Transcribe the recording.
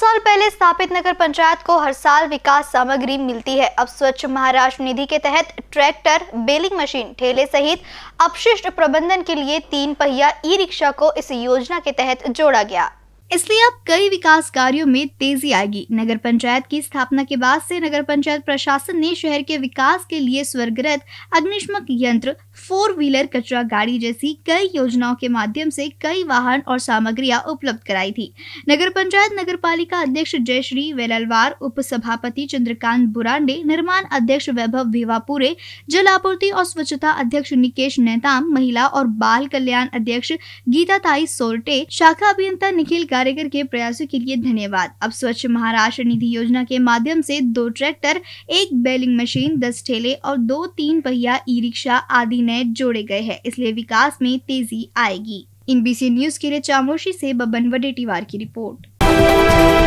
साल पहले स्थापित नगर पंचायत को हर साल विकास सामग्री मिलती है अब स्वच्छ महाराष्ट्र निधि के तहत ट्रैक्टर बेलिंग मशीन ठेले सहित अपशिष्ट प्रबंधन के लिए तीन पहिया ई रिक्शा को इस योजना के तहत जोड़ा गया इसलिए अब कई विकास कार्यों में तेजी आएगी नगर पंचायत की स्थापना के बाद से नगर पंचायत प्रशासन ने शहर के विकास के लिए स्वर्गरत अग्निशमक यंत्र फोर व्हीलर कचरा गाड़ी जैसी कई योजनाओं के माध्यम से कई वाहन और सामग्रियां उपलब्ध कराई थी नगर पंचायत नगर पालिका अध्यक्ष जयश्री वेललवार उप सभापति चंद्रकांत बुरांडे निर्माण अध्यक्ष वैभव भेवापुरे जल आपूर्ति और स्वच्छता अध्यक्ष निकेश नेताम महिला और बाल कल्याण अध्यक्ष गीता ताई सोरटे शाखा अभियंता निखिल कार्यकर के प्रयासों के लिए धन्यवाद अब स्वच्छ महाराष्ट्र निधि योजना के माध्यम से दो ट्रैक्टर एक बेलिंग मशीन दस ठेले और दो तीन पहिया ई रिक्शा आदि नए जोड़े गए हैं इसलिए विकास में तेजी आएगी इन बीसी न्यूज के लिए चामोशी से बबन वडेटीवार की रिपोर्ट